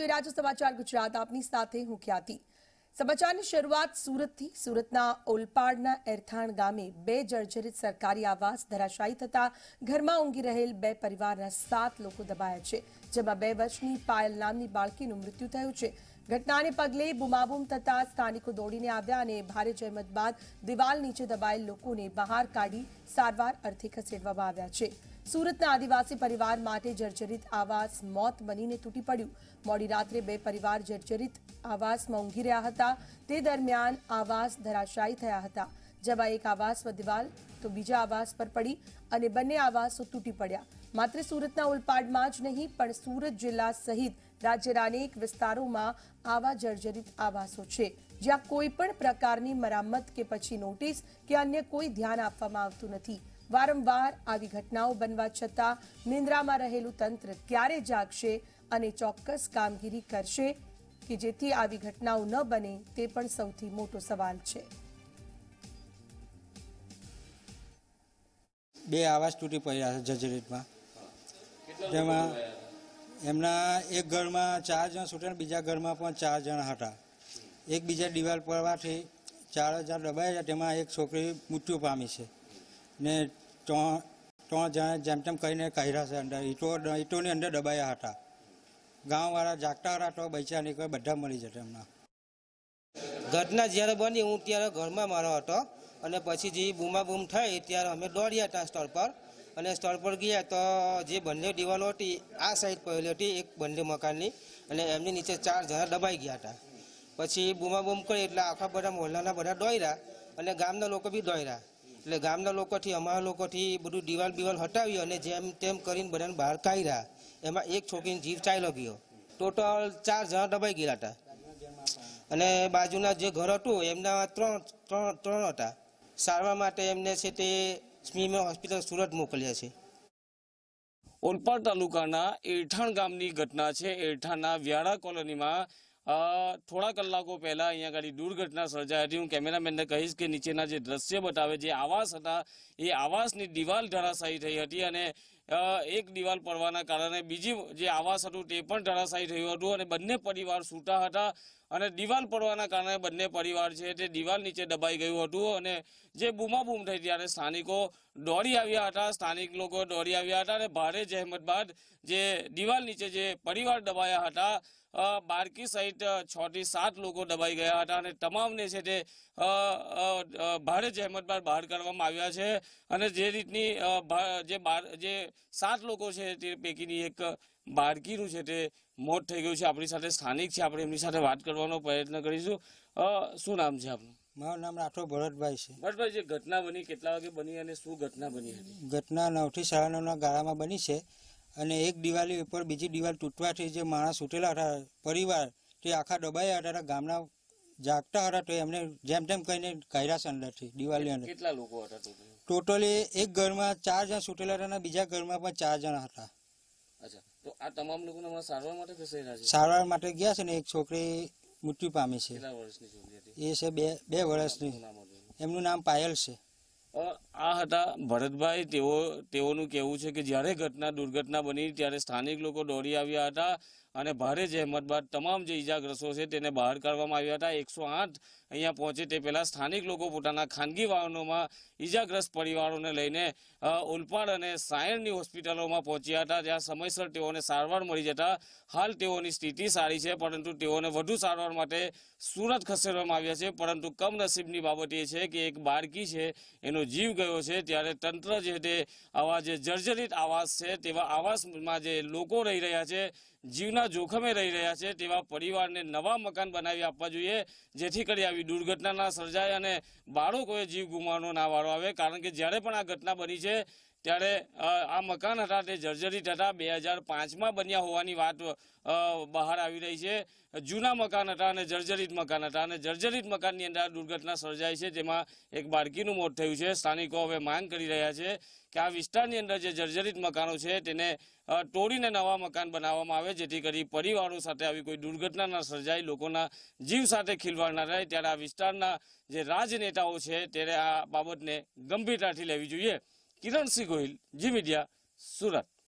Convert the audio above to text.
જોઈ રહ્યા સમાચાર ગુજરાત આપની સાથે હું ખ્યાતિ સમાચારની શરૂઆત સુરતથી સુરતના ઓલપાડના એરથાણ ગામે બે જર્જરિત સરકારી આવાસ ધરાશાયી થતા ઘરમાં ઊંઘી રહેલ બે પરિવારના સાત લોકો દબાયા છે જેમાં બે વર્ષની પાયલ નામની બાળકીનું મૃત્યુ થયું છે ઘટનાને પગલે બુમાબુમ થતા સ્થાનિકો દોડીને આવ્યા અને ભારે જહેમત બાદ દિવાલ નીચે દબાયેલ લોકોને બહાર કાઢી સારવાર અર્થે ખસેડવામાં આવ્યા છે સુરતના આદિવાસી પરિવાર માટે જર્જરિત આવાસ મોત બનીને તૂટી પડ્યું મોડી રાત્રે બે પરિવાર જર્જરિત આવાસમાં ઊંઘી રહ્યા હતા તે દરમિયાન આવાસ ધરાશાયી થયા હતા જેમાં એક આવાસ પર દિવાલ તો બીજા આવાસ પર પડી અને બંને આવાસો તૂટી પડ્યા માત્ર સુરતના ઉલપાડમાં જ નહીં પણ સુરત જિલ્લા સહિત રાજ્યના અનેક વિસ્તારોમાં આવા જર્જરિત આવાસો છે જ્યાં કોઈ પણ પ્રકારની મરામત કે પછી નોટિસ કે અન્ય કોઈ ધ્યાન આપવામાં આવતું નથી વારંવાર આવી ઘટનાઓ બનવા છતાં નિંદ્રામાં રહેલું તંત્ર ક્યારે જાગશે અને ચોક્કસ કામગીરી કરશે કે જેથી આવી ઘટનાઓ ન બને તે પણ સૌથી મોટો સવાલ છે બે આવાજ તૂટી પડ્યા છે જજરીટમાં જેમાં એમના એક ઘરમાં ચાર જણ છૂટ્યા બીજા ઘરમાં પણ ચાર જણ હતા એકબીજા દિવાલ પડવાથી ચાર હજાર દબાયા તેમાં એક છોકરી મૃત્યુ પામી છે ને ત્રણ તો જ્યાં જેમ તેમ કરીને કાઢ્યા છે અંદર ઈટો ઈટોની અંદર દબાયા હતા ગામવાળા જાગતા હતા તો બૈચા નીકળે બધા મળી જતા એમના ઘટના જ્યારે બની હું ત્યારે ઘરમાં મારો હતો અને પછી જે બૂમા બૂમ થઈ ત્યારે અમે દોડ્યા હતા સ્થળ પર અને સ્થળ પર ગયા તો જે બંને દિવાલો હતી આ સાઈડ પહેલી હતી એક બંને મકાનની અને એમની નીચે ચાર જણા દબાઈ ગયા હતા પછી બૂમાબૂમ કરી એટલે આખા બધા મોહલ્લાના બધા દોડ્યા અને ગામના લોકો બી દોડ્યા એટલે ગામના લોકોથી અમારા લોકોથી બધું દિવાલ બિવાલ હટાવી અને જેમ તેમ કરીને બધાને બહાર કાઢ્યા એમાં એક છોકરીને જીવ ચાલ્યો ગયો ટોટલ ચાર જણા દબાઈ ગયા હતા અને બાજુના જે ઘર હતું એમના ત્રણ ત્રણ ત્રણ હતા સારવાર માટે એમને છે તે સ્મીમે હોસ્પિટલ સુરત મોકલ્યા છે ઓલપાડ તાલુકાના એઠાણ ગામની ઘટના છે એઠાણના વ્યારા કોલોનીમાં થોડા કલાકો પહેલા અહીંયા આગળ દુર્ઘટના સર્જાઈ હતી હું કેમેરામેનને કહીશ કે નીચેના જે દ્રશ્ય બતાવે જે આવાસ હતા એ આવાસની દિવાલ ધરાશાયી થઈ હતી અને એક દિવાલ પડવાના કારણે બીજી જે આવાસ હતું તે પણ ધરાશાયી થયું હતું અને બંને પરિવાર સૂતા હતા અને દિવાલ પડવાના કારણે બંને પરિવાર છે તે દિવાલ નીચે દબાઈ ગયું હતું અને જે બૂમાબૂમ થઈ ત્યારે સ્થાનિકો દોડી આવ્યા હતા સ્થાનિક લોકો દોડી આવ્યા હતા અને ભારે જહેમત બાદ જે દિવાલ નીચે જે પરિવાર દબાયા હતા બાળકી સહિત છ થી સાત લોકો દબાઈ ગયા હતા અને તમામને છે તે ભારે જહેમત બાદ બહાર કાઢવામાં આવ્યા છે અને જે રીતની જે જે સાત લોકો છે તે પૈકીની એક બાળકીનું છે તે મોત થઈ ગયું છે આપણી સાથે સ્થાનિક છે આપણે એમની સાથે વાત કરવાનો પ્રયત્ન કરીશું શું નામ છે આપનું મારું નામ રાઠોડ ભરતભાઈ છે ભરતભાઈ જે ઘટના બની કેટલા વાગે બની અને શું ઘટના બની હતી ઘટના નવથી સાડા નવના ગાળામાં બની છે અને એક દિવાળી ઉપર બીજી દિવાલ તૂટવાથી જે માણસ ઉઠેલા હતા પરિવાર તે આખા દબાયા હતા ગામના જાગતા હતા તો એમને જેમ તેમ કહીને કાઢ્યા સંદરથી દિવાળી અંદર કેટલા લોકો હતા ટોટલી એક ઘરમાં ચાર જણા સુટેલા હતા અને બીજા ઘરમાં પણ ચાર જણા હતા તો આ તમામ લોકોને સારવાર માટે સારવાર માટે ગયા છે ને એક છોકરી મૃત્યુ પામી છે એ છે બે બે વર્ષની એમનું નામ પાયલ છે આ હતા ભરતભાઈ તેઓ તેઓનું કહેવું છે કે જ્યારે ઘટના દુર્ઘટના બની ત્યારે સ્થાનિક લોકો દોડી આવ્યા હતા અને ભારે જહેમત બાદ તમામ જે ઇજાગ્રસ્તો છે તેને બહાર કાઢવામાં આવ્યા હતા એકસો આઠ અહીંયા પહોંચે તે પહેલાં સ્થાનિક લોકો પોતાના ખાનગી વાહનોમાં ઇજાગ્રસ્ત પરિવારોને લઈને ઓલપાડ અને સાયણની હોસ્પિટલોમાં પહોંચ્યા હતા જ્યાં સમયસર તેઓને સારવાર મળી જતા હાલ તેઓની સ્થિતિ સારી છે પરંતુ તેઓને વધુ સારવાર માટે સુરત ખસેડવામાં આવ્યા છે પરંતુ કમનસીબની બાબત એ છે કે એક બાળકી છે એનો જીવ ગયો છે ત્યારે તંત્ર જે તે આવા જે જર્જરિત આવાસ છે તેવા આવાસમાં જે લોકો રહી રહ્યા છે જીવના જીવના જોખમે રહી રહ્યા છે તેવા પરિવારને નવા મકાન બનાવી આપવા જોઈએ જેથી કરી આવી દુર્ઘટના ના સર્જાય અને બાળકોએ જીવ ગુમાવવાનો ના વારો આવે કારણ કે જ્યારે પણ આ ઘટના બની છે ત્યારે આ મકાન હતા તે જર્જરિત હતા બે હજાર પાંચમાં બન્યા હોવાની વાત બહાર આવી રહી છે જૂના મકાન હતા અને જર્જરિત મકાન હતા અને જર્જરિત મકાનની અંદર દુર્ઘટના સર્જાઈ છે જેમાં એક બાળકીનું મોત થયું છે સ્થાનિકો હવે માંગ કરી રહ્યા છે કે આ વિસ્તારની અંદર જે જર્જરિત મકાનો છે તેને તોડીને નવા મકાન બનાવવામાં આવે જેથી કરી પરિવારો સાથે આવી કોઈ દુર્ઘટના ન સર્જાય લોકોના જીવ સાથે ખીલવાડ ના રહે ત્યારે આ વિસ્તારના જે રાજનેતાઓ છે ત્યારે આ બાબતને ગંભીરતાથી લેવી જોઈએ কিরণ সিগুইল জি মিডিয়া সুরাট